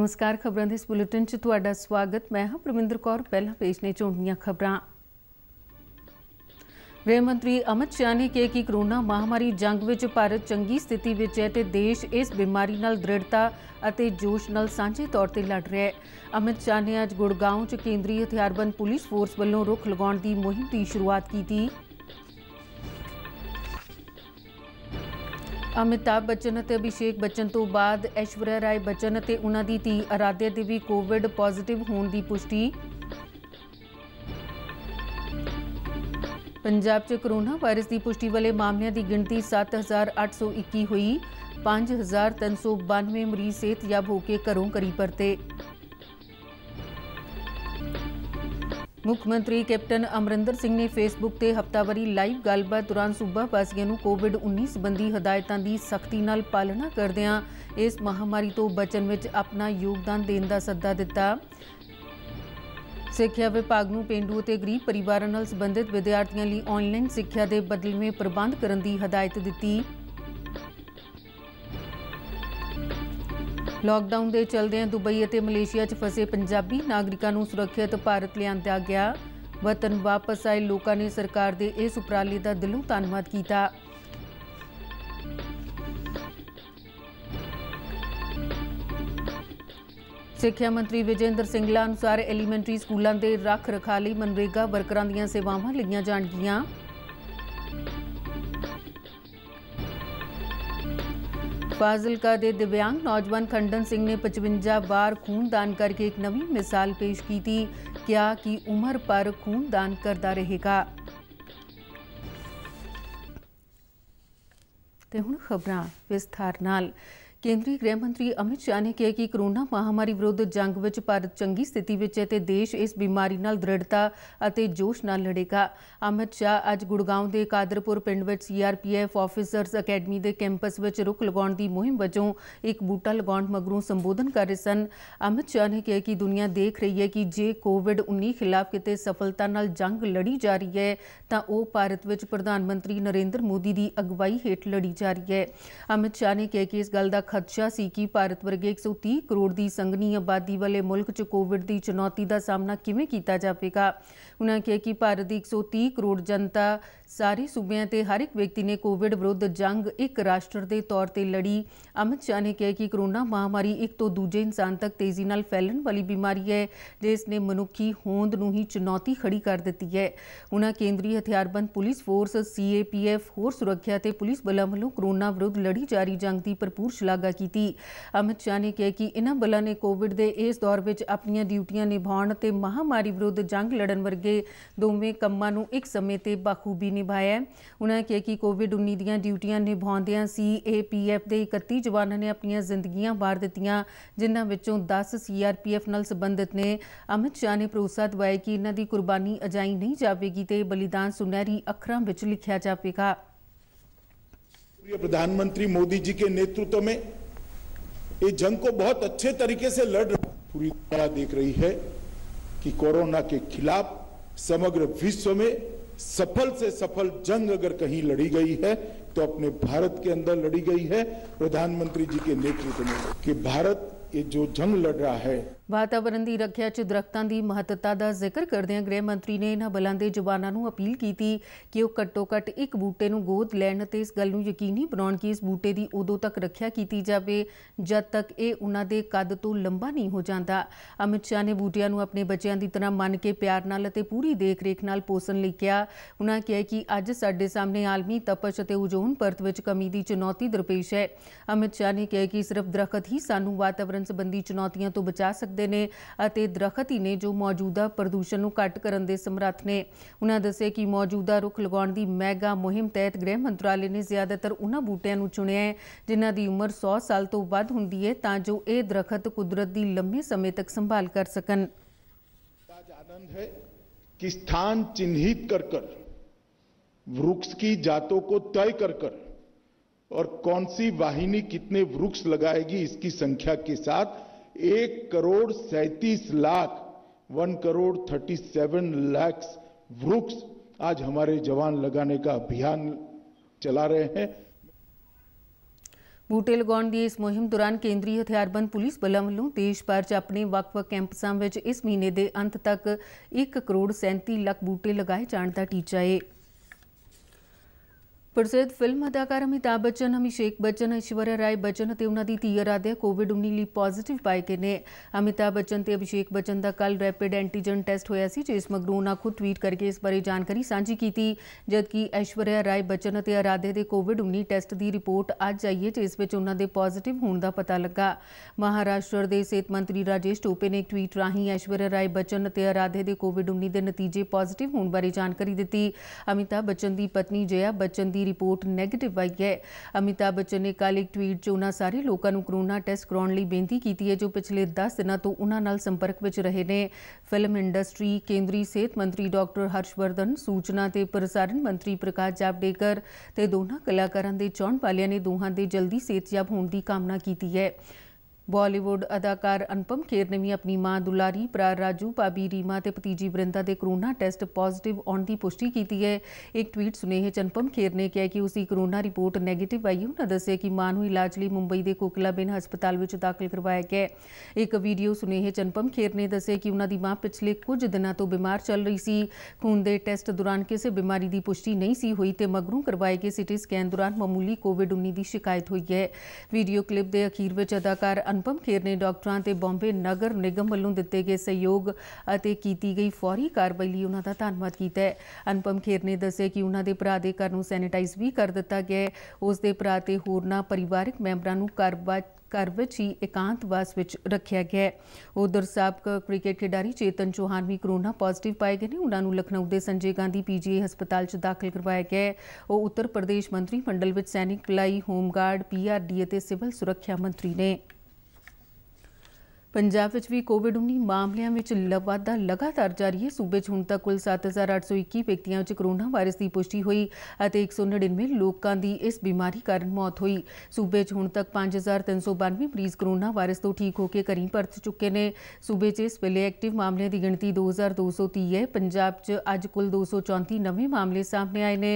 ਨਮਸਕਾਰ ਖਬਰਾਂ ਦੇ ਇਸ ਬੁਲੇਟਿਨ 'ਚ ਤੁਹਾਡਾ ਸਵਾਗਤ ਮੈਂ ਹਾਂ ਪ੍ਰਮਿੰਦਰ ਕੌਰ ਪਹਿਲਾ ਪੇਜ ਨੇ ਚੋਣੀਆਂ ਖਬਰਾਂ ਗ੍ਰਹਿ ਮੰਤਰੀ ਅਮਿਤ ਸ਼ਾਹ ਨੇ ਕਿਹਾ ਕਿ ਕਰੋਨਾ ਮਹਾਮਾਰੀ ਜੰਗ ਵਿੱਚ ਭਾਰਤ ਚੰਗੀ ਸਥਿਤੀ ਵਿੱਚ ਹੈ ਤੇ ਦੇਸ਼ ਇਸ ਬਿਮਾਰੀ ਨਾਲ ਦ੍ਰਿੜਤਾ ਅਤੇ ਜੋਸ਼ ਨਾਲ ਸਾਂਝੇ ਤੌਰ ਤੇ ਲੜ ਰਿਹਾ ਹੈ ਅਮਿਤ ਸ਼ਾਹ ਨੇ ਅੱਜ ਗੁੜਗਾਉਂ 'ਚ ਕੇਂਦਰੀ ਹਥਿਆਰਬੰਦ ਪੁਲਿਸ ਫੋਰਸ ਵੱਲੋਂ ਰੁੱਖ ਲਗਾਉਣ ਦੀ ਮੁਹਿੰਮ ਦੀ ਸ਼ੁਰੂਆਤ ਕੀਤੀ ਅਮਿਤਾਭ ਬੱਚਨ ਅਤੇ ਅਭਿਸ਼ੇਕ ਬੱਚਨ ਤੋਂ ਬਾਅਦ ਐਸ਼ਵਰਿਆ ਰਾਏ ਬੱਚਨ ਅਤੇ ਉਹਨਾਂ ਦੀ ਧੀ ਅਰਾਧਿਆ ਦੇ ਵੀ ਕੋਵਿਡ ਪੋਜ਼ਿਟਿਵ ਹੋਣ ਦੀ ਪੁਸ਼ਟੀ ਪੰਜਾਬ 'ਚ ਕਰੋਨਾ ਵਾਇਰਸ ਦੀ ਪੁਸ਼ਟੀ ਵਾਲੇ ਮਾਮਲਿਆਂ ਦੀ ਗਿਣਤੀ 7821 ਹੋਈ 5392 ਮਰੀਜ਼ ਸਿਹਤਯਾਬ ਹੋ ਕੇ ਘਰੋਂ ਕਰੀ ਪਰਤੇ ਮੁੱਖ ਮੰਤਰੀ ਕੈਪਟਨ ਅਮਰਿੰਦਰ ਸਿੰਘ ਨੇ ਫੇਸਬੁੱਕ ਤੇ ਹਫਤਾਵਾਰੀ ਲਾਈਵ ਗੱਲਬਾਤ ਦੌਰਾਨ ਸੂਬਾ ਵਾਸੀਆਂ ਨੂੰ ਕੋਵਿਡ-19 ਸੰਬੰਧੀ ਹਦਾਇਤਾਂ ਦੀ ਸਖਤੀ ਨਾਲ ਪਾਲਣਾ ਕਰਦਿਆਂ ਇਸ ਮਹਾਮਾਰੀ ਤੋਂ ਬਚਣ ਵਿੱਚ ਆਪਣਾ ਯੋਗਦਾਨ ਦੇਣ ਦਾ ਸੱਦਾ ਦਿੱਤਾ। ਸਿੱਖਿਆ ਵਿਭਾਗ ਨੂੰ ਪਿੰਡੂ ਅਤੇ ਗਰੀਬ ਪਰਿਵਾਰਾਂ ਨਾਲ ਸੰਬੰਧਿਤ ਵਿਦਿਆਰਥੀਆਂ ਲਈ ਆਨਲਾਈਨ ਸਿੱਖਿਆ ਦੇ ਬਦਲਵੇਂ ਪ੍ਰਬੰਧ ਕਰਨ ਦੀ ਹਦਾਇਤ ਦਿੱਤੀ। ਲਾਕਡਾਊਨ ਦੇ ਚਲਦਿਆਂ ਦੁਬਈ ਅਤੇ ਮਲੇਸ਼ੀਆ 'ਚ ਫਸੇ ਪੰਜਾਬੀ ਨਾਗਰਿਕਾਂ ਨੂੰ ਸੁਰੱਖਿਅਤ ਭਾਰਤ ਲਿਆਂਦਾ ਗਿਆ ਵਤਨ ਵਾਪਸ ਆਏ ਲੋਕਾਂ ਨੇ ਸਰਕਾਰ ਦੇ ਇਸ ਉਪਰਾਲੇ ਦਾ ਦਿਲੋਂ ਧੰਨਵਾਦ ਕੀਤਾ ਸਿੱਖਿਆ ਮੰਤਰੀ ਵਿਜੇਂਦਰ ਸਿੰਘਲਾ ਅਨੁਸਾਰ ਐਲੀਮੈਂਟਰੀ ਸਕੂਲਾਂ ਦੇ ਰੱਖ ਰਖਾ ਲਈ ਮਨਰੇਗਾ ਵਰਕਰਾਂ ਦੀਆਂ ਸੇਵਾਵਾਂ ਲਈਆਂ ਜਾਣਗੀਆਂ फाजिल कादिर दिव्यांग नौजवान खंडन सिंह ने पचवंजा बार खून दान करके एक नवी मिसाल पेश की थी क्या कि उम्र पर खून दान करता रहेगा ਤੇ ਹੁਣ ਕੇਂਦਰੀ ਗ੍ਰਹਿ ਮੰਤਰੀ ਅਮਿਤ ਸ਼ਾਹ ਨੇ ਕਿਹਾ ਕਿ ਕਰੋਨਾ ਮਹਾਮਾਰੀ ਵਿਰੁੱਧ ਜੰਗ ਵਿੱਚ ਭਾਰਤ ਚੰਗੀ ਸਥਿਤੀ ਵਿੱਚ ਹੈ ਤੇ ਦੇਸ਼ ਇਸ ਬਿਮਾਰੀ ਨਾਲ ਦ੍ਰਿੜਤਾ ਅਤੇ ਜੋਸ਼ ਨਾਲ ਲੜੇਗਾ ਅਮਿਤ ਸ਼ਾਹ ਅੱਜ ਗੁੜਗਾਉਂ ਦੇ ਕਾਦਰਪੁਰ ਪਿੰਡ ਵਿੱਚ ਸੀਆਰਪੀਐਫ ਆਫੀਸਰਸ ਅਕੈਡਮੀ ਦੇ ਕੈਂਪਸ ਵਿੱਚ ਰੁਕ ਲਗਾਉਣ ਦੀ ਮੁਹਿੰਮ ਵਜੋਂ ਇੱਕ ਬੂਟਾ ਲਗਾਉਣ ਮਗਰੋਂ ਸੰਬੋਧਨ ਕਰ ਰਹੇ ਸਨ ਅਮਿਤ ਸ਼ਾਹ ਨੇ ਕਿਹਾ ਕਿ ਦੁਨੀਆ ਦੇਖ ਰਹੀ ਹੈ ਕਿ ਜੇ ਕੋਵਿਡ-19 ਖਿਲਾਫ ਕਿਤੇ ਸਫਲਤਾ ਨਾਲ ਜੰਗ ਲੜੀ ਜਾ ਰਹੀ ਹੈ ਤਾਂ ਉਹ ਭਾਰਤ ਵਿੱਚ ਪ੍ਰਧਾਨ ਮੰਤਰੀ ਨਰਿੰਦਰ ਮੋਦੀ ਦੀ ਅਗਵਾਈ ਹੇਠ ਲੜੀ ਜਾ ਰਹੀ ਹੈ ਅਮਿਤ ਸ਼ਾਹ ਨੇ ਕਿਹਾ ਕਿ ਇਸ ਗੱਲ ਦਾ ਖਦਸ਼ਾ ਸੀ ਕਿ ਭਾਰਤ ਵਰਗੇ 130 ਕਰੋੜ ਦੀ ਸੰਗਣੀ ਆਬਾਦੀ ਵਾਲੇ ਮੁਲਕ 'ਚ ਕੋਵਿਡ ਦੀ ਚੁਣੌਤੀ ਦਾ ਸਾਹਮਣਾ ਕਿਵੇਂ ਕੀਤਾ ਜਾਵੇਗਾ ਉਹਨਾਂ ਕਿਹਾ ਕਿ ਭਾਰਤ ਦੀ 130 ਕਰੋੜ ਜਨਤਾ ਸਾਰੇ ਸੂਬਿਆਂ ਤੇ ਹਰ ਇੱਕ ਵਿਅਕਤੀ ਨੇ ਕੋਵਿਡ ਵਿਰੁੱਧ ਜੰਗ ਇੱਕ ਰਾਸ਼ਟਰ ਦੇ ਤੌਰ ਤੇ ਲੜੀ ਅਮਿਤ ਸ਼ਾਹ ਨੇ ਕਿਹਾ ਕਿ ਕਰੋਨਾ ਮਹਾਮਾਰੀ ਇੱਕ ਤੋਂ ਦੂਜੇ ਇਨਸਾਨ ਤੱਕ ਤੇਜ਼ੀ ਨਾਲ ਫੈਲਣ ਵਾਲੀ ਬਿਮਾਰੀ ਹੈ ਜਿਸ ਨੇ ਮਨੁੱਖੀ ਹੋਂਦ ਨੂੰ ਹੀ ਚੁਣੌਤੀ ਖੜੀ ਕਰ ਦਿੱਤੀ ਹੈ ਉਹਨਾਂ ਕੇਂਦਰੀ ਹਥਿਆਰਬੰਦ ਪੁਲਿਸ ਫੋਰਸ ਸੀਏਪੀਐਫ ਹੋਰ ਸੁਰੱਖਿਆ ਤੇ ਪੁਲਿਸ ਬਲਾਂ ਵੱਲੋਂ ਕਰੋਨਾ ਵਿਰੁੱਧ ਲੜੀ ਜਾ ਰਹੀ ਜੰਗ ਦੀ ਭਰਪੂਰ ਸ਼ਲਾਘਾ ਸ਼ਲਾਘਾ ਕੀਤੀ ਅਮਿਤ ਸ਼ਾਹ ਨੇ ਕਿਹਾ ਕਿ ਇਹਨਾਂ ਬਲਾਂ ਨੇ ਕੋਵਿਡ ਦੇ ਇਸ ਦੌਰ ਵਿੱਚ ਆਪਣੀਆਂ ਡਿਊਟੀਆਂ ਨਿਭਾਉਣ ਤੇ ਮਹਾਮਾਰੀ ਵਿਰੁੱਧ ਜੰਗ ਲੜਨ ਵਰਗੇ ਦੋਵੇਂ ਕੰਮਾਂ ਨੂੰ ਇੱਕ ਸਮੇਂ ਤੇ ਬਾਖੂਬੀ ਨਿਭਾਇਆ ਉਹਨਾਂ ਕਿਹਾ ਕਿ ਕੋਵਿਡ-19 ਦੀਆਂ ਡਿਊਟੀਆਂ ਨਿਭਾਉਂਦਿਆਂ ਸੀਏਪੀਐਫ ਦੇ 31 ਜਵਾਨਾਂ ਨੇ ਆਪਣੀਆਂ ਜ਼ਿੰਦਗੀਆਂ ਵਾਰ ਦਿੱਤੀਆਂ ਜਿਨ੍ਹਾਂ ਵਿੱਚੋਂ 10 ਸੀਆਰਪੀਐਫ ਨਾਲ ਸੰਬੰਧਿਤ ਨੇ ਅਮਿਤ ਸ਼ਾਹ ਨੇ ਭਰੋਸਾ ਦਿਵਾਇਆ ਕਿ ਇਹਨਾਂ ਦੀ ਕੁਰਬਾਨੀ ਅਜਾਈ ਨਹੀਂ ਜਾਵੇਗੀ ਤੇ ਬਲੀਦਾਨ ਸੁਨਹਿਰੀ ਅੱਖਰਾਂ ਵਿੱਚ ਲਿਖਿਆ ਜਾਵੇਗਾ प्रधानमंत्री मोदी जी के नेतृत्व में ये जंग को बहुत अच्छे तरीके से लड़ रहा पूरी दुनिया देख रही है कि कोरोना के खिलाफ समग्र विश्व में सफल से सफल जंग अगर कहीं लड़ी गई है तो अपने भारत के अंदर लड़ी गई है प्रधानमंत्री जी के नेतृत्व में कि भारत ये जो जंग लड़ रहा है ਵਾਤਾਵਰਣ ਦੀ ਰੱਖਿਆ 'ਚ ਦਰਖਤਾਂ ਦੀ ਮਹੱਤਤਾ ਦਾ ਜ਼ਿਕਰ ਕਰਦਿਆਂ ਗ੍ਰਹਿ ਮੰਤਰੀ ਨੇ ਇਹਨਾਂ ਬਲਾਂ ਦੇ ਜਵਾਨਾਂ ਨੂੰ ਅਪੀਲ ਕੀਤੀ ਕਿ ਉਹ ਘੱਟੋ-ਘੱਟ ਇੱਕ ਬੂਟੇ ਨੂੰ ਗੋਦ ਲੈਣ ਅਤੇ ਇਸ ਗੱਲ ਨੂੰ ਯਕੀਨੀ ਬਣਾਉਣ ਕਿ ਇਸ ਬੂਟੇ ਦੀ ਉਦੋਂ ਤੱਕ ਰੱਖਿਆ ਕੀਤੀ ਜਾਵੇ ਜਦ ਤੱਕ ਇਹ ਉਹਨਾਂ ਦੇ ਕੱਦ ਤੋਂ ਲੰਬਾ ਨਹੀਂ ਹੋ ਜਾਂਦਾ ਅਮਿਤ ਸ਼ਾਹ ਨੇ ਬੂਟਿਆਂ ਨੂੰ ਆਪਣੇ ਬੱਚਿਆਂ ਦੀ ਤਰ੍ਹਾਂ ਮੰਨ ਕੇ ਪਿਆਰ ਨਾਲ ਅਤੇ ਪੂਰੀ ਦੇਖ-ਰੇਖ ਨਾਲ ਪੋਸਣ ਲਈ ਕਿਹਾ ਉਹਨਾਂ ਕਿਹਾ ਕਿ ਅੱਜ ਸਾਡੇ ਸਾਹਮਣੇ ਆਲਮੀ ਤਪਸ਼ ਅਤੇ ਉਜੋਨ ਪਰਤ ਵਿੱਚ ਕਮੀ ਦੀ ਚੁਣੌਤੀ ਦਰਪੇਸ਼ ਹੈ ਅਮਿਤ ਸ਼ਾਹ ਨੇ ਕਿਹਾ ਕਿ ਸਿਰਫ ਦਰਖਤ ਹੀ ਸਾਨੂੰ ਵਾਤਾਵਰਣ ਸੰਬੰਧੀ ਚੁਣੌਤੀਆਂ ਤੋਂ ਬਚਾ ਸਕਦੇ करते हैं दरखत ही ने जो मौजूदा प्रदूषण घट कर समर्थ ने उन्हें दस कि मौजूदा रुख लगा की मैगा मुहिम तहत गृह मंत्रालय ने ज़्यादातर उन्होंने बूटियां चुने है जिन्हों की उम्र सौ साल तो वह होंगी है तो ये दरखत कुदरत लंबे समय तक संभाल कर सकन है कि स्थान चिन्हित कर कर वृक्ष की जातों को तय कर कर और कौन सी वाहिनी कितने वृक्ष लगाएगी इसकी संख्या के साथ एक करोड़ सैंतीस lakh one crore thirty seven lakhs वृक्ष आज हमारे जवान लगाने का अभियान ਚਲਾ ਰਹੇ ਹੈ ਬੂਟੇ ਲਗਾਉਣ ਦੀ ਇਸ ਮੁਹਿੰਮ ਦੌਰਾਨ ਕੇਂਦਰੀ ਹਥਿਆਰਬੰਦ ਪੁਲਿਸ ਬਲਾਂ ਵੱਲੋਂ ਦੇਸ਼ ਭਰ 'ਚ ਆਪਣੇ ਵੱਖ-ਵੱਖ ਕੈਂਪਸਾਂ ਵਿੱਚ ਇਸ ਮਹੀਨੇ ਦੇ ਅੰਤ ਤੱਕ 1 ਕਰੋੜ 37 ਲੱਖ ਬੂਟੇ ਲਗਾਏ ਜਾਣ ਦਾ ਟੀਚਾ ਹੈ ਪ੍ਰਸਿੱਧ ਫਿਲਮ ਅਦਾਕਾਰ ਅਮਿਤਾ બચ્ચન ਅਮਿਸ਼ੇਕ બચ્ચન ઐશ્વર્યા ਰਾਏ બચ્ચન ਅਤੇ ਉਹਨਾਂ ਦੀ ਧੀ ਅਰਾਧਿਆ ਕੋਵਿਡ-19 ਲਈ ਪੋਜ਼ਿਟਿਵ ਪਾਏ ਗਏ ਨੇ ਅਮਿਤਾ ਬੱਚਨ ਤੇ ਅਭਿਸ਼ੇਕ ਬੱਚਨ ਦਾ ਕੱਲ ਰੈਪਿਡ ਐਂਟੀਜਨ ਟੈਸਟ ਹੋਇਆ ਸੀ ਜਿਸ ਮਗਰੋਂ ਉਹਨਾਂ ਖੁਦ ਟਵੀਟ ਕਰਕੇ ਇਸ ਬਾਰੇ ਜਾਣਕਾਰੀ ਸਾਂਝੀ ਕੀਤੀ ਜਦਕਿ ਐਸ਼ਵਰਿਆ ਰਾਏ ਬੱਚਨ ਅਤੇ ਅਰਾਧਿਆ ਦੇ ਕੋਵਿਡ-19 ਟੈਸਟ ਦੀ ਰਿਪੋਰਟ ਅੱਜ ਆਈ ਹੈ ਜਿਸ ਵਿੱਚ ਉਹਨਾਂ ਦੇ ਪੋਜ਼ਿਟਿਵ ਹੋਣ ਦਾ ਪਤਾ ਲੱਗਾ ਮਹਾਰਾਸ਼ਟਰ ਦੇ ਸਿਹਤ ਮੰਤਰੀ ਰਾਜੇਸ਼ ਟੋਪੇ ਨੇ ਇੱਕ ਟਵੀਟ ਰਾਹੀਂ ਐਸ਼ਵਰਿਆ ਰਾਏ ਬੱਚਨ ਅਤੇ ਅਰਾਧਿਆ ਦੇ ਕੋਵਿਡ-19 ਦੇ ਨਤੀਜੇ ਪੋਜ਼ਿਟਿਵ ਹੋਣ ਬਾਰੇ ਜਾਣਕਾਰੀ ਦਿੱਤੀ ਅਮਿਤਾ ਬੱਚਨ ਦੀ ਪਤਨੀ ਜਯਾ ਬੱਚਨ ਦੀ ਦੀ ਰਿਪੋਰਟ ਨੈਗੇਟਿਵ ਆਈ ਹੈ ਅਮਿਤਾਭ ਬੱਚਨ ਨੇ ਕੱਲ ਇੱਕ ਟਵੀਟ 'ਚ ਉਹਨਾਂ ਸਾਰੇ ਲੋਕਾਂ ਨੂੰ ਕਰੋਨਾ ਟੈਸਟ ਕਰਾਉਣ ਲਈ ਬੇਨਤੀ ਕੀਤੀ ਹੈ ਜੋ ਪਿਛਲੇ 10 ਦਿਨਾਂ ਤੋਂ ਉਹਨਾਂ ਨਾਲ ਸੰਪਰਕ ਵਿੱਚ ਰਹੇ ਨੇ ਫਿਲਮ ਇੰਡਸਟਰੀ ਕੇਂਦਰੀ ਸਿਹਤ ਮੰਤਰੀ ਡਾਕਟਰ ਹਰਸ਼ਵਰਧਨ ਸੂਚਨਾ ਤੇ ਪ੍ਰਸਾਰਣ ਮੰਤਰੀ ਪ੍ਰਕਾਸ਼ ਜਾਵੜੇਕਰ ਤੇ ਦੋਨਾਂ ਕਲਾਕਾਰਾਂ ਦੇ ਚੌਣ ਵਾਲਿਆਂ ਨੇ ਦੋਹਾਂ ਦੇ ਜਲਦੀ ਸਿਹਤਯਾਬ ਹੋਣ ਦੀ ਕਾਮਨਾ ਕੀਤੀ ਹੈ ਬਾਲੀਵੁੱਡ ਅਦਾਕਾਰ ਅਨਪਮ ਖੇਰ ਨੇ ਵੀ ਆਪਣੀ ਮਾਂ ਦੁਲਾਰੀ ਪ੍ਰਾਰ ਰਾਜੂ ਪਾਬੀ ਰੀਮਾ ਤੇ ਭਤੀਜੀ ਬ੍ਰਿੰਦਾ ਦੇ ਕਰੋਨਾ ਟੈਸਟ ਪੋਜ਼ਿਟਿਵ ਆਉਣ ਦੀ ਪੁਸ਼ਟੀ ਕੀਤੀ ਹੈ ਇੱਕ ਟਵੀਟ ਸੁਨੇਹੇ ਚ ਅਨਪਮ ਖੇਰ ਨੇ ਕਿਹਾ ਕਿ ਉਸ ਕਰੋਨਾ ਰਿਪੋਰਟ ਨੈਗੇਟਿਵ ਆਈ ਹੁਣ ਦੱਸਿਆ ਕਿ ਮਾਂ ਨੂੰ ਇਲਾਜ ਲਈ ਮੁੰਬਈ ਦੇ ਕੋਕਲਾ ਕੋਕਲਾਬੇਨ ਹਸਪਤਾਲ ਵਿੱਚ ਦਾਖਲ ਕਰਵਾਇਆ ਗਿਆ ਇੱਕ ਵੀਡੀਓ ਸੁਨੇਹੇ ਚ ਅਨਪਮ ਖੇਰ ਨੇ ਦੱਸਿਆ ਕਿ ਉਹਨਾਂ ਦੀ ਮਾਂ ਪਿਛਲੇ ਕੁਝ ਦਿਨਾਂ ਤੋਂ ਬਿਮਾਰ ਚੱਲ ਰਹੀ ਸੀ ਖੂਨ ਦੇ ਟੈਸਟ ਦੌਰਾਨ ਕਿਸੇ ਬਿਮਾਰੀ ਦੀ ਪੁਸ਼ਟੀ ਨਹੀਂ ਸੀ ਹੋਈ ਤੇ ਮਗਰੋਂ ਕਰਵਾਏ ਗਏ ਸਿਟੀ ਸਕੈਨ ਦੌਰਾਨ ਮਾਮੂਲੀ ਕੋਵਿਡ-19 ਦੀ ਸ਼ਿਕਾਇਤ ਹੋਈ ਹੈ ਵੀਡੀਓ ਕਲਿੱਪ ਦੇ ਅਖੀਰ ਵਿੱਚ ਅਦਾਕਾਰ ਅਨੁਪਮ ਖੇਰ ਨੇ ਡਾਕਟਰਾਂ ਤੇ ਬੰਬੇ ਨਗਰ ਨਿਗਮ ਵੱਲੋਂ ਦਿੱਤੇ ਗਏ ਸਹਿਯੋਗ ਅਤੇ ਕੀਤੀ ਗਈ ਫੌਰੀ ਕਾਰਵਾਈ ਲਈ ਉਹਨਾਂ ਦਾ ਧੰਨਵਾਦ ਕੀਤਾ ਹੈ ਅਨੁਪਮ ਖੇਰ ਨੇ ਦੱਸਿਆ ਕਿ ਉਹਨਾਂ ਦੇ ਭਰਾ ਦੇ ਘਰ ਨੂੰ ਸੈਨੀਟਾਈਜ਼ ਵੀ ਕਰ ਦਿੱਤਾ ਗਿਆ ਹੈ ਉਸ ਦੇ ਭਰਾ ਤੇ ਹੋਰਨਾਂ ਪਰਿਵਾਰਕ ਮੈਂਬਰਾਂ ਨੂੰ ਕਾਰਵਾ ਕਰਵਚੀ ਵਿੱਚ ਹੀ ਇਕਾਂਤਵਾਸ ਵਿੱਚ ਰੱਖਿਆ ਗਿਆ ਉਧਰ ਸਾਬਕ ਕ੍ਰਿਕਟ ਖਿਡਾਰੀ ਚੇਤਨ ਚੋਹਾਨ ਵੀ ਕਰੋਨਾ ਪੋਜ਼ਿਟਿਵ ਪਾਏ ਗਏ ਨੇ ਉਹਨਾਂ ਨੂੰ ਲਖਨਊ ਦੇ ਸੰਜੇ ਗਾਂਧੀ ਪੀਜੀਆਈ ਹਸਪਤਾਲ 'ਚ ਦਾਖਲ ਕਰਵਾਇਆ ਗਿਆ ਉਹ ਉੱਤਰ ਪ੍ਰਦੇਸ਼ ਮੰਤਰੀ ਮੰਡਲ ਵਿੱਚ ਸੈਨਿਕ ਭਲਾਈ ਹੋਮਗਾਰਡ ਪੀਆਰਡੀ ਅਤੇ ਸਿਵਲ ਸੁਰੱਖਿਆ ਮੰਤਰੀ ਨੇ ਪੰਜਾਬ ਵਿੱਚ ਵੀ ਕੋਵਿਡ-19 ਮਾਮਲਿਆਂ ਵਿੱਚ ਲਗਾਤਾਰ ਲਗਾਤਾਰ ਜਾਰੀ ਹੈ ਸੂਬੇ 'ਚ ਹੁਣ ਤੱਕ ਕੁੱਲ 7821 ਵਿਅਕਤੀਆਂ ਵਿੱਚ ਕਰੋਨਾ ਵਾਇਰਸ ਦੀ ਪੁਸ਼ਟੀ ਹੋਈ ਅਤੇ 199 ਲੋਕਾਂ ਦੀ ਇਸ ਬਿਮਾਰੀ ਕਾਰਨ ਮੌਤ ਹੋਈ ਸੂਬੇ 'ਚ ਹੁਣ ਤੱਕ 5392 ਮਰੀਜ਼ ਕਰੋਨਾ ਵਾਇਰਸ ਤੋਂ ਠੀਕ ਹੋ ਕੇ ਘਰੀ ਪਰਤ ਚੁੱਕੇ ਨੇ ਸੂਬੇ 'ਚ ਇਸ ਵੇਲੇ ਐਕਟਿਵ ਮਾਮਲਿਆਂ ਦੀ ਗਿਣਤੀ 2230 ਹੈ ਪੰਜਾਬ 'ਚ ਅੱਜ ਕੁੱਲ 234 ਨਵੇਂ ਮਾਮਲੇ ਸਾਹਮਣੇ ਆਏ ਨੇ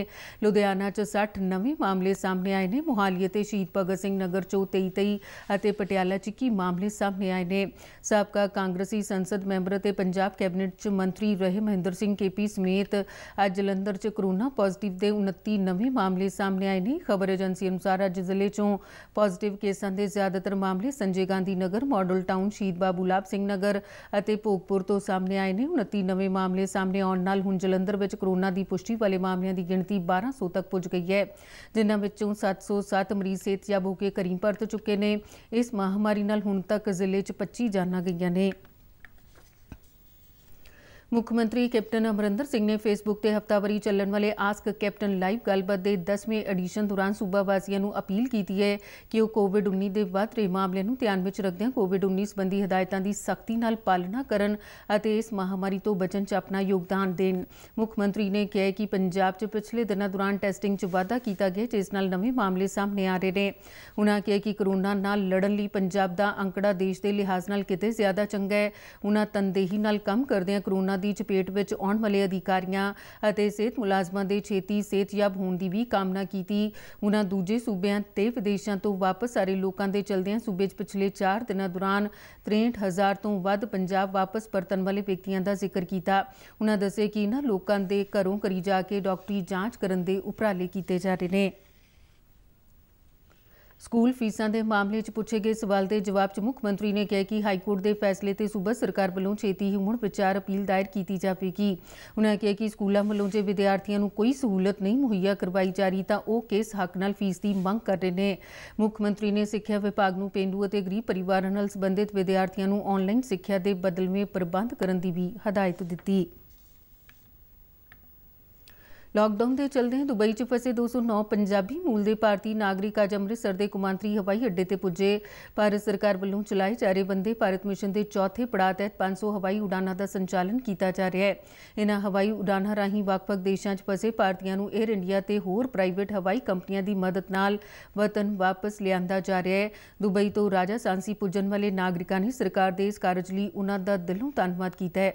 ਲੁਧਿਆਣਾ 'ਚ 60 ਨਵੇਂ ਮਾਮਲੇ ਸਾਹਮਣੇ ਆਏ ਨੇ ਮੋਹਾਲੀ ਅਤੇ ਸ਼ਹੀਦ ਭਗਤ ਸਿੰਘ ਨਗਰ 'ਚ 23 ਅਤੇ ਪਟਿਆਲਾ 'ਚ 21 ਮਾਮਲੇ ਸਾਹਮਣੇ ਆਏ ਨੇ ਨੇ ਸਾਬਕਾ ਕਾਂਗਰਸੀ ਸੰਸਦ ਮੈਂਬਰ ਅਤੇ ਪੰਜਾਬ ਕੈਬਨਿਟ ਚ ਮੰਤਰੀ ਰਹੇ ਮਹਿੰਦਰ ਸਿੰਘ ਕੇਪੀ ਸਮੇਤ ਅੱਜ ਜਲੰਧਰ ਚ ਕਰੋਨਾ ਪੋਜ਼ਿਟਿਵ ਦੇ 29 ਨਵੇਂ ਮਾਮਲੇ ਸਾਹਮਣੇ ਆਏ ਨੇ ਖਬਰ ਏਜੰਸੀ ਅਨੁਸਾਰ ਅੱਜ ਜ਼ਿਲ੍ਹੇ ਚੋਂ ਪੋਜ਼ਿਟਿਵ ਕੇਸਾਂ ਦੇ ਜ਼ਿਆਦਾਤਰ ਮਾਮਲੇ ਸੰਜੇ ਗਾਂਧੀ ਨਗਰ ਮਾਡਲ ਟਾਊਨ ਸ਼ਹੀਦ ਬਾਬੂ ਲਾਭ ਸਿੰਘ ਨਗਰ ਅਤੇ ਭੋਗਪੁਰ ਤੋਂ ਸਾਹਮਣੇ ਆਏ ਨੇ 29 ਨਵੇਂ ਮਾਮਲੇ ਸਾਹਮਣੇ ਆਉਣ ਨਾਲ ਹੁਣ ਜਲੰਧਰ ਵਿੱਚ ਕਰੋਨਾ ਦੀ ਪੁਸ਼ਟੀ ਵਾਲੇ ਮਾਮਲਿਆਂ ਦੀ ਗਿਣਤੀ 1200 ਤੱਕ ਪਹੁੰਚ ਗਈ ਹੈ ਜਿਨ੍ਹਾਂ ਵਿੱਚੋਂ 707 ਮਰੀਜ਼ ਸਿਹਤਯਾਬ ਹੋ ਕੇ ਘਰੀਂ ਪਰਤ ਚੁੱਕੇ ਨੇ ਇਸ ਮਹਾਮਾਰੀ ਨਾਲ ਹੁਣ ਤੱਕ ਜ਼ਿਲ੍ਹੇ 'ਚ ਚੀ ਜਾਨਾਂ ਗਈਆਂ ਨੇ ਮੁੱਖ ਮੰਤਰੀ ਕੈਪਟਨ ਅਮਰਿੰਦਰ ਸਿੰਘ ਨੇ ਫੇਸਬੁੱਕ ਤੇ ਹਫਤਾਵਾਰੀ ਚੱਲਣ ਵਾਲੇ ਆਸਕ ਕੈਪਟਨ ਲਾਈਵ ਗੱਲਬਾਤ ਦੇ 10ਵੇਂ ਐਡੀਸ਼ਨ ਦੌਰਾਨ ਸੂਬਾ ਵਾਸੀਆਂ ਨੂੰ ਅਪੀਲ ਕੀਤੀ ਹੈ ਕਿ ਉਹ ਕੋਵਿਡ-19 ਦੇ ਵੱਧ ਰਹੇ ਮਾਮਲੇ ਨੂੰ ਧਿਆਨ ਵਿੱਚ ਰੱਖਦਿਆਂ ਕੋਵਿਡ-19 ਸੰਬੰਧੀ ਹਦਾਇਤਾਂ ਦੀ ਸਖਤੀ ਨਾਲ ਪਾਲਣਾ ਕਰਨ ਅਤੇ ਇਸ ਮਹਾਮਾਰੀ ਤੋਂ ਬਚਣ 'ਚ ਆਪਣਾ ਯੋਗਦਾਨ ਦੇਣ ਮੁੱਖ ਮੰਤਰੀ ਨੇ ਕਿਹਾ ਕਿ ਪੰਜਾਬ 'ਚ ਪਿਛਲੇ ਦਿਨਾਂ ਦੌਰਾਨ ਟੈਸਟਿੰਗ 'ਚ ਵਾਧਾ ਕੀਤਾ ਗਿਆ ਜਿਸ ਨਾਲ ਨਵੇਂ ਮਾਮਲੇ ਸਾਹਮਣੇ ਆ ਰਹੇ ਨੇ ਉਹਨਾਂ ਕਿਹਾ ਕਿ ਕਰੋਨਾ ਨਾਲ ਲੜਨ ਲਈ ਪੰਜਾਬ ਦਾ ਅੰਕੜਾ ਦੇਸ਼ ਦੇ ਲਿਹਾਜ਼ ਨਾਲ ਕਿਤੇ ਜ਼ਿਆਦਾ ਚੰਗਾ ਹੈ ਉਹਨਾਂ ਤਨਦੇਹੀ ਨਾਲ ਕੰਮ ਕਰਦੇ ਆ ਕਰੋਨਾ ਦੀ ਚਪੇਟ ਵਿੱਚ ਆਉਣ ਵਾਲੇ ਅਧਿਕਾਰੀਆਂ ਅਤੇ ਸਿਹਤ ਮੁਲਾਜ਼ਮਾਂ ਦੇ ਛੇਤੀ ਸਿਹਤਯਾਬ ਹੋਣ ਦੀ ਵੀ ਕਾਮਨਾ ਕੀਤੀ ਉਹਨਾਂ ਦੂਜੇ ਸੂਬਿਆਂ ਤੇ ਵਿਦੇਸ਼ਾਂ ਤੋਂ ਵਾਪਸ ਆ ਰਹੇ ਲੋਕਾਂ ਦੇ ਚਲਦਿਆਂ ਸੂਬੇ 'ਚ ਪਿਛਲੇ 4 ਦਿਨਾਂ ਦੌਰਾਨ 63000 ਤੋਂ ਵੱਧ ਪੰਜਾਬ ਵਾਪਸ ਪਰਤਣ ਵਾਲੇ ਵਿਅਕਤੀਆਂ ਦਾ ਜ਼ਿਕਰ ਕੀਤਾ ਉਹਨਾਂ ਦੱਸੇ ਕਿ ਇਹਨਾਂ ਲੋਕਾਂ ਦੇ ਘਰੋਂ ਕਰੀ ਜਾ ਕੇ ਡਾਕਟਰੀ ਜਾਂਚ ਕਰਨ ਦੇ ਉਪਰਾਲੇ ਕੀਤੇ ਜਾ ਰਹੇ ਨੇ ਸਕੂਲ ਫੀਸਾਂ ਦੇ ਮਾਮਲੇ 'ਚ ਪੁੱਛੇ ਗਏ ਸਵਾਲ ਦੇ ਜਵਾਬ 'ਚ ਮੁੱਖ ਮੰਤਰੀ ਨੇ ਕਿਹਾ ਕਿ ਹਾਈ ਕੋਰਟ ਦੇ ਫੈਸਲੇ ਤੇ ਸੂਬਾ ਸਰਕਾਰ ਵੱਲੋਂ ਛੇਤੀ ਹੀ ਮੁੜ ਵਿਚਾਰ ਅਪੀਲ ਦਾਇਰ ਕੀਤੀ ਜਾਵੇਗੀ ਉਹਨਾਂ ਕਿਹਾ ਕਿ ਸਕੂਲਾਂ ਵੱਲੋਂ ਜੇ ਵਿਦਿਆਰਥੀਆਂ ਨੂੰ ਕੋਈ ਸਹੂਲਤ ਨਹੀਂ ਮੁਹੱਈਆ ਕਰਵਾਈ ਜਾ ਰਹੀ ਤਾਂ ਉਹ ਕੇਸ ਹੱਕ ਨਾਲ ਫੀਸ ਦੀ ਮੰਗ ਕਰ ਰਹੇ ਨੇ ਮੁੱਖ ਮੰਤਰੀ ਨੇ ਸਿੱਖਿਆ ਵਿਭਾਗ ਨੂੰ ਪੇਂਡੂ ਅਤੇ ਗਰੀਬ ਪਰਿਵਾਰਾਂ ਨਾਲ ਸੰਬੰਧਿਤ ਵਿਦਿਆਰਥੀਆਂ ਨੂੰ ਆਨਲਾਈਨ ਸਿੱਖਿਆ ਦੇ ਬਦਲਵੇਂ ਪ੍ਰਬੰਧ ਕਰਨ ਦੀ ਵੀ ਹਦਾਇਤ ਦਿੱਤੀ ਲਾਕਡਾਊਨ ਦੇ ਚਲਦੇ ਦੁਬਈ 'ਚ ਫਸੇ 209 ਪੰਜਾਬੀ ਮੂਲ ਦੇ ਭਾਰਤੀ ਨਾਗਰਿਕ ਅੱਜ ਅੰਮ੍ਰਿਤਸਰ ਦੇ ਕੁਮਾਂਤਰੀ ਹਵਾਈ ਅੱਡੇ ਤੇ ਪੁੱਜੇ ਭਾਰਤ ਸਰਕਾਰ ਵੱਲੋਂ ਚਲਾਏ ਜਾ ਰਹੇ ਬੰਦੇ ਭਾਰਤ ਮਿਸ਼ਨ ਦੇ ਚੌਥੇ ਪੜਾਅ ਤਹਿਤ 500 ਹਵਾਈ ਉਡਾਨਾਂ ਦਾ ਸੰਚਾਲਨ ਕੀਤਾ ਜਾ ਰਿਹਾ ਹੈ ਇਹਨਾਂ ਹਵਾਈ ਉਡਾਨਾਂ ਰਾਹੀਂ ਵੱਖ-ਵੱਖ ਦੇਸ਼ਾਂ 'ਚ ਫਸੇ ਭਾਰਤੀਆਂ ਨੂੰ 에ਅਰ ਇੰਡੀਆ ਤੇ ਹੋਰ ਪ੍ਰਾਈਵੇਟ ਹਵਾਈ ਕੰਪਨੀਆਂ ਦੀ ਮਦਦ ਨਾਲ ਵਤਨ ਵਾਪਸ ਲਿਆਂਦਾ ਜਾ ਰਿਹਾ ਹੈ ਦੁਬਈ ਤੋਂ ਰਾਜਾ ਸਾਂਸੀ ਪੁੱਜਣ ਵਾਲੇ ਨਾਗਰਿਕਾਂ ਨੇ ਸਰਕਾਰ ਦੇ ਇਸ ਕਾਰਜ ਲਈ ਉਹਨਾਂ ਦਾ ਦਿਲੋਂ ਧੰਨਵਾਦ ਕੀਤਾ ਹੈ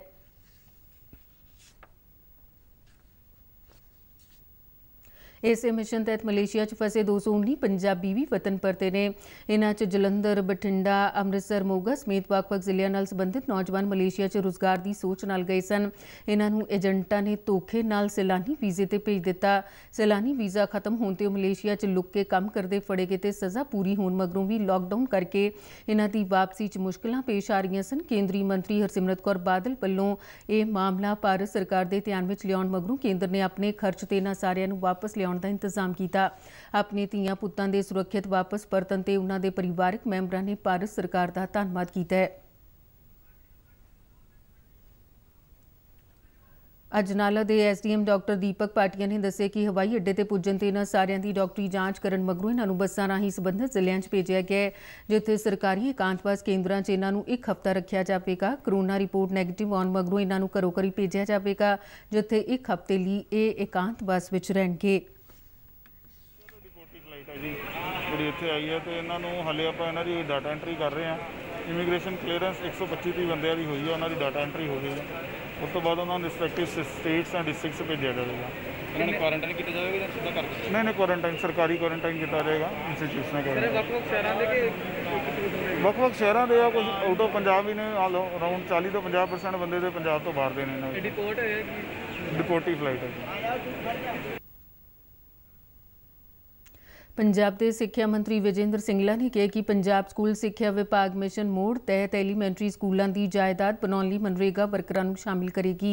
ਇਸ ਮਿਸ਼ਨ ਤਹਿਤ ਮਲੇਸ਼ੀਆ 'ਚ ਫਸੇ 219 ਪੰਜਾਬੀ ਵੀ ਵਤਨ ਪਰਤੇ ਨੇ ਇਹਨਾਂ 'ਚ ਜਲੰਧਰ ਬਠਿੰਡਾ ਅੰਮ੍ਰਿਤਸਰ ਮੋਗਾ ਸਮੇਤ ਵੱਖ-ਵੱਖ ਜ਼ਿਲ੍ਹਿਆਂ ਨਾਲ ਸੰਬੰਧਿਤ ਨੌਜਵਾਨ ਮਲੇਸ਼ੀਆ 'ਚ ਰੋਜ਼ਗਾਰ ਦੀ ਸੋਚ ਨਾਲ ਗਏ ਸਨ ਇਹਨਾਂ ਨੂੰ ਏਜੰਟਾਂ ਨੇ ਧੋਖੇ ਨਾਲ ਸੈਲਾਨੀ ਵੀਜ਼ੇ ਤੇ ਭੇਜ ਦਿੱਤਾ ਸੈਲਾਨੀ ਵੀਜ਼ਾ ਖਤਮ ਹੋਣ ਤੇ ਮਲੇਸ਼ੀਆ 'ਚ ਲੁੱਕ ਕੇ ਕੰਮ ਕਰਦੇ ਫੜੇ ਗਏ ਤੇ ਸਜ਼ਾ ਪੂਰੀ ਹੋਣ ਮਗਰੋਂ ਵੀ ਲਾਕਡਾਊਨ ਕਰਕੇ ਇਹਨਾਂ ਦੀ ਵਾਪਸੀ 'ਚ ਮੁਸ਼ਕਲਾਂ ਪੇਸ਼ ਆ ਰਹੀਆਂ ਸਨ ਕੇਂਦਰੀ ਮੰਤਰੀ ਹਰਸਿਮਰਤ ਕੌਰ ਬਾਦਲ ਵੱਲੋਂ ਇਹ ਮਾਮਲਾ ਭਾਰਤ ਸਰਕਾਰ ਦੇ ਧਿਆਨ ਵਿੱਚ ਲਿਆਉਣ ਮਗਰੋਂ ਕੇਂਦਰ ਨੇ ਆਪਣੇ ਖਰਚ ਤੇ ਇਹਨਾਂ ਸਾਰਿਆਂ ਨੂੰ ਵਾਪਸ ਲਿਆਉਣ ਲਿਆਉਣ ਦਾ ਇੰਤਜ਼ਾਮ ਕੀਤਾ ਆਪਣੇ ਧੀਆਂ ਪੁੱਤਾਂ ਦੇ ਸੁਰੱਖਿਅਤ ਵਾਪਸ ਪਰਤਣ ਤੇ ਉਹਨਾਂ ਦੇ ਪਰਿਵਾਰਕ ਮੈਂਬਰਾਂ ਨੇ ਭਾਰਤ ਸਰਕਾਰ ਦਾ ਧੰਨਵਾਦ ਕੀਤਾ ਹੈ ਅਜਨਾਲਾ ਦੇ ਐਸਡੀਐਮ ਡਾਕਟਰ ਦੀਪਕ ਪਾਟਿਆ ਨੇ ਦੱਸਿਆ ਕਿ ਹਵਾਈ ਅੱਡੇ ਤੇ ਪੁੱਜਣ ਤੇ ਇਹਨਾਂ ਸਾਰਿਆਂ ਦੀ ਡਾਕਟਰੀ ਜਾਂਚ ਕਰਨ ਮਗਰੋਂ ਇਹਨਾਂ ਨੂੰ ਬੱਸਾਂ ਰਾਹੀਂ ਸਬੰਧਤ ਜ਼ਿਲ੍ਹਿਆਂ 'ਚ ਭੇਜਿਆ ਗਿਆ ਜਿੱਥੇ ਸਰਕਾਰੀ ਇਕਾਂਤਵਾਸ ਕੇਂਦਰਾਂ 'ਚ ਇਹਨਾਂ ਨੂੰ ਇੱਕ ਹਫ਼ਤਾ ਰੱਖਿਆ ਜਾਵੇਗਾ ਕਰੋਨਾ ਰਿਪੋਰਟ ਨੈਗੇਟਿਵ ਆਉਣ ਮਗਰੋਂ ਇਹਨਾਂ ਨੂੰ ਘਰੋ ਘਰੀ ਭੇਜਿਆ ਜਾਵੇਗਾ ਜਿੱਥੇ ਇੱਕ ਹਫ਼ਤੇ ਲਈ ਇਹ ਇਕਾਂਤਵਾਸ ਵਿੱਚ ਰਹਿਣਗੇ ਹੈ ਜੀ ਜਿਹੜੀ ਇੱਥੇ ਆਈ ਹੈ ਤੇ ਇਹਨਾਂ ਨੂੰ ਹਲੇ ਆਪਾਂ ਇਹਨਾਂ ਦੀ ਡਾਟਾ ਐਂਟਰੀ ਕਰ ਰਹੇ ਹਾਂ ਇਮੀਗ੍ਰੇਸ਼ਨ ਕਲੀਅਰੈਂਸ 125 ਦੀ ਬੰਦਿਆਂ ਦੀ ਹੋਈ ਹੈ ਉਹਨਾਂ ਦੀ ਡਾਟਾ ਐਂਟਰੀ ਹੋ ਗਈ ਹੈ ਉਸ ਤੋਂ ਬਾਅਦ ਉਹਨਾਂ ਨੂੰ ਰਿਸਪੈਕਟਿਵ ਸਟੇਟਸ ਐਂਡ ਡਿਸਟ੍ਰਿਕਟਸ ਭੇਜਿਆ ਜਾਵੇਗਾ ਇਹਨਾਂ ਨੂੰ ਕੁਆਰੰਟਾਈਨ ਕੀਤਾ ਜਾਵੇਗਾ ਜਾਂ ਸਿੱਧਾ ਕਰ ਦਿੱਤਾ ਨਹੀਂ ਨਹੀਂ ਕੁਆਰੰਟਾਈਨ ਸਰਕਾਰੀ ਕੁਆਰੰਟਾਈਨ ਕੀਤਾ ਜਾਏਗਾ ਇੰਸਟੀਟਿਊਸ਼ਨਾਂ ਕਰ ਰਹੇ ਵੱਖ ਸ਼ਹਿਰਾਂ ਦੇ ਕਿ ਵੱਖ ਸ਼ਹਿਰਾਂ ਦੇ ਆ ਕੁਝ ਆਊਟ ਆਫ ਪੰਜਾਬ ਵੀ ਨੇ ਅਰਾਊਂਡ 40 ਤੋਂ 50% ਬੰਦੇ ਦੇ ਪੰਜਾਬ ਤੋਂ ਬਾਹਰ ਦੇ ਨੇ ਇਹਨਾਂ ਦੀ ਡਿਪੋਰਟ ਹੋਇਆ ਕਿ ਡਿਪੋਰਟੀ ਫਲਾਈਟ ਹੈ ਪੰਜਾਬ ਦੇ ਸਿੱਖਿਆ ਮੰਤਰੀ ਵਿਜੇਂਦਰ ਸਿੰਘਲਾ ਨੇ ਕਿਹਾ ਕਿ ਪੰਜਾਬ ਸਕੂਲ ਸਿੱਖਿਆ ਵਿਭਾਗ ਮਿਸ਼ਨ ਮੋੜ ਤਹਿਤ ਐਲੀਮੈਂਟਰੀ ਸਕੂਲਾਂ ਦੀ ਜਾਇਦਾਦ ਬਣਾਉਣ ਲਈ ਮਨਰੇਗਾ ਵਰਕਰਾਂ ਨੂੰ ਸ਼ਾਮਿਲ ਕਰੇਗੀ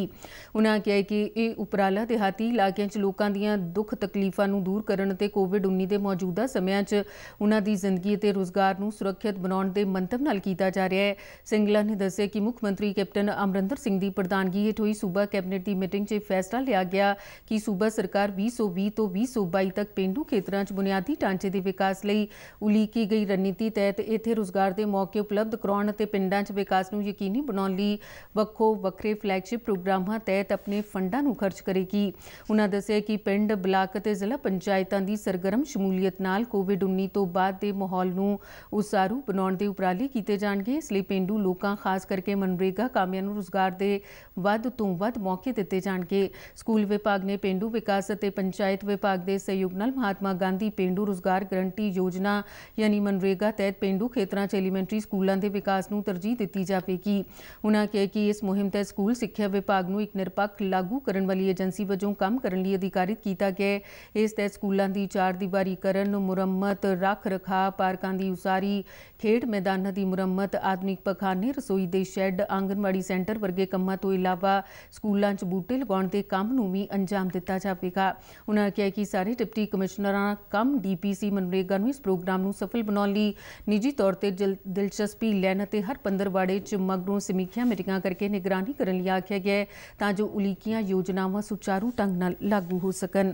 ਉਨ੍ਹਾਂ ਕਿਹਾ ਕਿ ਇਹ ਉਪਰਾਲਾ ਦਿਹਾਤੀ ਇਲਾਕਿਆਂ 'ਚ ਲੋਕਾਂ ਦੀਆਂ ਦੁੱਖ ਤਕਲੀਫਾਂ ਨੂੰ ਦੂਰ ਕਰਨ ਅਤੇ ਕੋਵਿਡ-19 ਦੇ ਮੌਜੂਦਾ ਸਮਿਆਂ 'ਚ ਉਨ੍ਹਾਂ ਦੀ ਜ਼ਿੰਦਗੀ ਅਤੇ ਰੋਜ਼ਗਾਰ ਨੂੰ ਸੁਰੱਖਿਅਤ ਬਣਾਉਣ ਦੇ ਮੰਤਵ ਨਾਲ ਕੀਤਾ ਜਾ ਰਿਹਾ ਹੈ ਸਿੰਘਲਾ ਨੇ ਦੱਸਿਆ ਕਿ ਮੁੱਖ ਮੰਤਰੀ ਕੈਪਟਨ ਅਮਰਿੰਦਰ ਸਿੰਘ ਦੀ ਪ੍ਰਧਾਨਗੀ ਹੇਠ ਹੋਈ ਸੂਬਾ ਕੈਬਨਿਟ ਦੀ ਮੀਟਿੰਗ 'ਚ ਫੈਸਲਾ ਲਿਆ ਗਿਆ ਕਿ ਸੂਬਾ ਸਰਕਾਰ 2020 ਤੋਂ 2022 ਤੱਕ ਪਿੰਡੂ ਖੇਤਰਾਂ 'ਚ ਬੁਨਿਆਦੀ ਢਾਂਚੇ ਦੇ ਵਿਕਾਸ ਲਈ ਉਲੀਕੀ ਗਈ ਰਣਨੀਤੀ ਤਹਿਤ ਇੱਥੇ ਰੋਜ਼ਗਾਰ ਦੇ ਮੌਕੇ ਉਪਲਬਧ ਕਰਾਉਣ ਅਤੇ ਪਿੰਡਾਂ 'ਚ ਵਿਕਾਸ ਨੂੰ ਯਕੀਨੀ ਬਣਾਉਣ ਲਈ ਵੱਖੋ ਵੱਖਰੇ ਫਲੈਗਸ਼ਿਪ ਪ੍ਰੋਗਰਾਮਾਂ ਤਹਿਤ ਆਪਣੇ ਫੰਡਾਂ ਨੂੰ ਖਰਚ ਕਰੇਗੀ ਉਹਨਾਂ ਦੱਸਿਆ ਕਿ ਪਿੰਡ ਬਲਾਕ ਅਤੇ ਜ਼ਿਲ੍ਹਾ ਪੰਚਾਇਤਾਂ ਦੀ ਸਰਗਰਮ ਸ਼ਮੂਲੀਅਤ ਨਾਲ ਕੋਵਿਡ-19 ਤੋਂ ਬਾਅਦ ਦੇ ਮਾਹੌਲ ਨੂੰ ਉਸਾਰੂ ਬਣਾਉਣ ਦੇ ਉਪਰਾਲੇ ਕੀਤੇ ਜਾਣਗੇ ਇਸ ਲਈ ਪਿੰਡੂ ਲੋਕਾਂ ਖਾਸ ਕਰਕੇ ਮਨਰੇਗਾ ਕਾਮਿਆਂ ਨੂੰ ਰੋਜ਼ਗਾਰ ਦੇ ਵੱਧ ਤੋਂ ਵੱਧ ਮੌਕੇ ਦਿੱਤੇ ਜਾਣਗੇ ਸਕੂਲ ਵਿਭਾਗ ਨੇ ਪਿੰਡੂ ਵਿਕਾਸ ਅਤੇ ਪੰਚਾਇਤ ਵਿਭਾਗ ਦੇ ਸਹਿਯੋਗ ਨਾਲ ਮਹਾਤਮਾ ਗਾਂਧੀ ਪਿੰਡੂ ਰੋਜ਼ਗਾਰ ਗਰੰਟੀ ਯੋਜਨਾ ਯਾਨੀ ਮਨਰੇਗਾ ਤਹਿਤ ਪਿੰਡੂ ਖੇਤਰਾਂ 'ਚ ਐਲੀਮੈਂਟਰੀ ਸਕੂਲਾਂ ਦੇ ਵਿਕਾਸ ਨੂੰ ਤਰਜੀਹ ਦਿੱਤੀ ਜਾਵੇਗੀ ਉਹਨਾਂ ਕਿਹਾ ਕਿ ਇਸ ਮੁਹਿੰਮ ਤਹਿਤ ਸਕੂਲ ਸਿੱਖਿਆ ਵਿਭਾਗ ਨੂੰ ਇੱਕ ਨਿਰਪੱਖ ਲਾਗੂ ਕਰਨ ਵਾਲੀ ਏਜੰਸੀ ਵਜੋਂ ਕੰਮ ਕਰਨ ਲਈ ਅਧਿਕਾਰਿਤ ਕੀਤਾ ਗਿਆ ਹੈ ਇਸ ਤਹਿਤ ਸਕੂਲਾਂ ਦੀ ਚਾਰ ਦੀਵਾਰੀ ਕਰਨ ਮੁਰੰਮਤ ਰੱਖ ਰਖਾ ਪਾਰਕਾਂ ਦੀ ਉਸਾਰੀ ਖੇਡ ਮੈਦਾਨਾਂ ਦੀ ਮੁਰੰਮਤ ਆਧੁਨਿਕ ਪਖਾਨੇ ਰਸੋਈ ਦੇ ਸ਼ੈੱਡ ਆਂਗਨਵਾੜੀ ਸੈਂਟਰ ਵਰਗੇ ਕੰਮਾਂ ਤੋਂ ਇਲਾਵਾ ਸਕੂਲਾਂ 'ਚ ਬੂਟੇ ਲਗਾਉਣ ਦੇ ਕੰਮ ਨੂੰ ਵੀ ਅੰਜਾਮ ਦਿੱਤਾ ਜਾਵੇਗਾ ਉਹਨਾਂ ਕਿਹਾ ਕਿ ਸਾਰੇ ਡਿਪਟੀ ਕਮਿਸ਼ਨਰਾਂ ਕੰਮ ਡੀ ਪੀਪੀਸੀ ਮਨਰੇਗਾ ਨੂੰ ਇਸ ਪ੍ਰੋਗਰਾਮ ਨੂੰ ਸਫਲ ਬਣਾਉਣ ਲਈ ਨਿੱਜੀ ਤੌਰ ਤੇ ਦਿਲਚਸਪੀ ਲੈਣ ਅਤੇ ਹਰ ਪੰਦਰਵਾੜੇ 'ਚ ਮਗਰੋਂ ਸਮੀਖਿਆ ਮੀਟਿੰਗਾਂ ਕਰਕੇ ਨਿਗਰਾਨੀ ਕਰਨ ਲਈ ਆਖਿਆ ਗਿਆ ਤਾਂ ਜੋ ਉਲੀਕੀਆਂ ਯੋਜਨਾਵਾਂ ਸੁਚਾਰੂ ਢੰਗ ਨਾਲ ਲਾਗੂ ਹੋ ਸਕਣ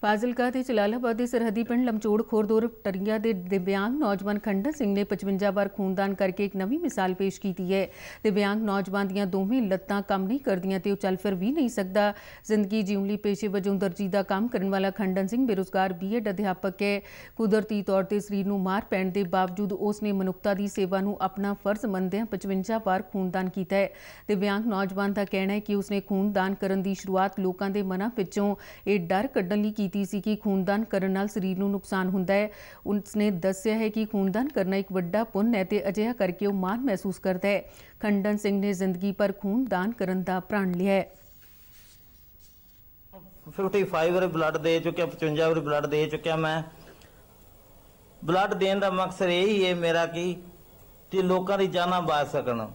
ਫਾਜ਼ਿਲਕਾ ਦੇ ਜਲਾਲਾਬਾਦ ਦੇ ਸਰਹੱਦੀ ਪਿੰਡ ਲਮਚੋੜ ਖੋਰਦੋਰ ਟਰੀਆਂ ਦੇ ਦਿਵਿਆਂਗ ਨੌਜਵਾਨ ਖੰਡਨ ਸਿੰਘ ਨੇ 55 ਵਾਰ ਖੂਨਦਾਨ ਕਰਕੇ ਇੱਕ ਨਵੀਂ ਮਿਸਾਲ ਪੇਸ਼ ਕੀਤੀ ਹੈ ਦਿਵਿਆਂਗ ਨੌਜਵਾਨ ਦੀਆਂ ਦੋਵੇਂ ਲੱਤਾਂ ਕੰਮ ਨਹੀਂ ਕਰਦੀਆਂ ਤੇ ਉਹ ਚੱਲ ਫਿਰ ਵੀ ਨਹੀਂ ਸਕਦਾ ਜ਼ਿੰਦਗੀ ਜਿਉਣ ਲਈ ਪੇਸ਼ੇ ਵਜੋਂ ਦਰਜੀ ਦਾ ਕੰਮ ਕਰਨ ਵਾਲਾ ਖੰਡਨ ਸਿੰਘ ਬੇਰੋਜ਼ਗਾਰ ਬੀਐਡ ਅਧਿਆਪਕ ਹੈ ਕੁਦਰਤੀ ਤੌਰ ਤੇ ਸਰੀਰ ਨੂੰ ਮਾਰ ਪੈਣ ਦੇ ਬਾਵਜੂਦ ਉਸ ਨੇ ਮਨੁੱਖਤਾ ਦੀ ਸੇਵਾ ਨੂੰ ਆਪਣਾ ਫਰਜ਼ ਮੰਨਦਿਆਂ 55 ਵਾਰ ਖੂਨਦਾਨ ਕੀਤਾ ਹੈ ਦਿਵਿਆਂਗ ਨੌਜਵਾਨ ਦਾ ਕਹਿਣਾ ਹੈ ਕਿ ਉਸ ਨੇ ਖੂਨਦਾਨ ਕਰਨ ਦੀ ਸ਼ੁਰੂਆਤ ਲੋਕਾਂ ਦੇ ਮਨਾਂ ਵਿੱਚੋਂ ਇਹ ਡਰ ਕੱਢਣ ਲਈ ਕੀਤੀ ਸੀ ਕਿ ਖੂਨਦਾਨ ਕਰਨ ਨਾਲ ਸਰੀਰ ਨੂੰ ਨੁਕਸਾਨ ਹੁੰਦਾ ਹੈ ਉਸਨੇ ਦੱਸਿਆ ਹੈ ਕਿ ਖੂਨਦਾਨ ਕਰਨਾ ਇੱਕ ਵੱਡਾ ਪੁੰਨ ਹੈ ਤੇ ਅਜਿਹਾ ਕਰਕੇ ਉਹ ਮਾਣ ਮਹਿਸੂਸ ਕਰਦਾ ਹੈ ਖੰਡਨ ਸਿੰਘ ਨੇ ਜ਼ਿੰਦਗੀ ਪਰ ਖੂਨਦਾਨ ਕਰਨ ਦਾ ਪ੍ਰਣ ਲਿਆ ਹੈ 55 ਵਾਰ ਬਲੱਡ ਦੇ ਚੁੱਕਿਆ 55 ਵਾਰ ਬਲੱਡ ਦੇ ਚੁੱਕਿਆ ਮੈਂ ਬਲੱਡ ਦੇਣ ਦਾ ਮਕਸਦ ਇਹ ਹੀ ਹੈ ਮੇਰਾ ਕਿ ਤੇ ਲੋਕਾਂ ਦੀ ਜਾਨਾਂ ਬਚ ਸਕਣ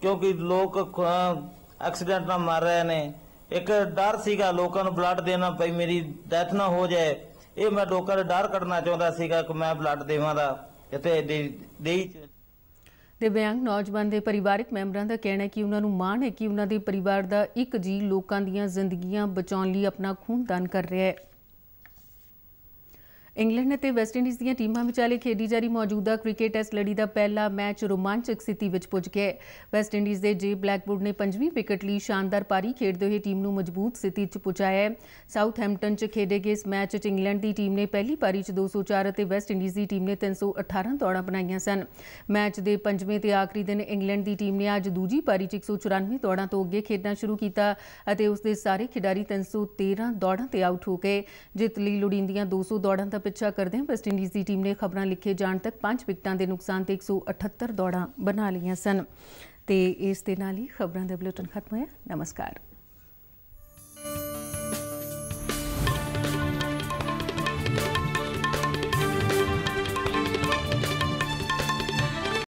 ਕਿਉਂਕਿ ਲੋਕ ਐਕਸੀਡੈਂਟ ਨਾਲ ਮਰ ਰਹੇ ਨੇ ਇੱਕ ਡਰ ਸੀਗਾ ਲੋਕਾਂ ਨੂੰ ਬਲੱਡ ਦੇਣਾ ਭਈ ਮੇਰੀ ਡੈਥ ਨਾ ਹੋ ਜਾਏ ਇਹ ਮੈਂ ਲੋਕਾਂ ਦਾ ਡਰ ਕੱਢਣਾ ਚਾਹੁੰਦਾ ਸੀਗਾ ਕਿ ਮੈਂ ਬਲੱਡ ਦੇਵਾਂ ਦਾ ਇੱਥੇ ਦੇਈ ਦੇ ਬਿਆੰਗ ਨੌਜਵਾਨ ਦੇ ਪਰਿਵਾਰਕ ਮੈਂਬਰਾਂ ਦਾ ਕਹਿਣਾ ਹੈ ਕਿ ਉਹਨਾਂ ਨੂੰ ਮਾਣ ਹੈ ਕਿ ਉਹਨਾਂ ਦੇ ਪਰਿਵਾਰ ਦਾ ਇੱਕ ਜੀ ਲੋਕਾਂ ਦੀਆਂ ਜ਼ਿੰਦਗੀਆਂ ਬਚਾਉਣ ਲਈ ਆਪਣਾ ਖੂਨ ਦਾਨ ਕਰ ਰਿਹਾ ਹੈ ਇੰਗਲੈਂਡ ਅਤੇ ਵੈਸਟ ਇੰਡੀਜ਼ ਦੀਆਂ ਟੀਮਾਂ ਵਿਚਾਲੇ ਖੇਡੀ ਜਾ ਰਹੀ ਮੌਜੂਦਾ ਕ੍ਰਿਕਟ ਟੈਸਟ ਲੜੀ ਦਾ ਪਹਿਲਾ ਮੈਚ ਰੋਮਾਂਚਕ ਸਥਿਤੀ ਵਿੱਚ ਪੁੱਜ ਗਿਆ ਹੈ ਵੈਸਟ ਇੰਡੀਜ਼ ਦੇ ਜੇ ਬਲੈਕਵੁੱਡ ਨੇ ਪੰਜਵੀਂ ਵਿਕਟ ਲਈ ਸ਼ਾਨਦਾਰ ਪਾਰੀ ਖੇਡਦੇ ਹੋਏ ਟੀਮ ਨੂੰ ਮਜ਼ਬੂਤ ਸਥਿਤੀ 'ਚ ਪਹੁੰਚਾਇਆ ਹੈ ਸਾਊਥਹੈਂਪਟਨ 'ਚ ਖੇਡੇ ਗਏ ਇਸ ਮੈਚ 'ਚ ਇੰਗਲੈਂਡ ਦੀ ਟੀਮ ਨੇ ਪਹਿਲੀ ਪਾਰੀ 'ਚ 204 ਅਤੇ ਵੈਸਟ ਇੰਡੀਜ਼ ਦੀ ਟੀਮ ਨੇ 318 ਦੌੜਾਂ ਬਣਾਈਆਂ ਸਨ ਮੈਚ ਦੇ ਪੰਜਵੇਂ ਤੇ ਆਖਰੀ ਦਿਨ ਇੰਗਲੈਂਡ ਦੀ ਟੀਮ ਨੇ ਅੱਜ ਦੂਜੀ ਪਾਰੀ 'ਚ 194 ਦੌੜਾਂ ਤੋਂ ਅੱਗੇ ਖੇਡਣਾ ਸ਼ੁਰੂ ਕੀਤਾ ਅਤੇ ਉਸ ਦੇ ਸਾਰੇ ਖਿਡਾਰੀ 313 ਦੌੜਾਂ ਤੇ ਆਊਟ ਹੋ ਗਏ ਜਿੱਤ ਲਈ 200 ਦੌੜਾਂ ਦਾ ਪਿੱਛਾ ਕਰਦੇ ਹਾਂ ਵੈਸਟ ਇੰਡੀਜ਼ ਦੀ ਟੀਮ ਨੇ ਖਬਰਾਂ ਲਿਖੇ ਜਾਣ ਤੱਕ 5 ਵਿਕਟਾਂ ਦੇ ਨੁਕਸਾਨ ਤੇ 178 ਦੌੜਾਂ ਬਣਾ ਲਈਆਂ ਸਨ ਤੇ ਇਸ ਦੇ ਨਾਲ ਹੀ ਖਬਰਾਂ ਦਾ ਬਲੂਟਨ ਖਤਮ ਹੋਇਆ ਨਮਸਕਾਰ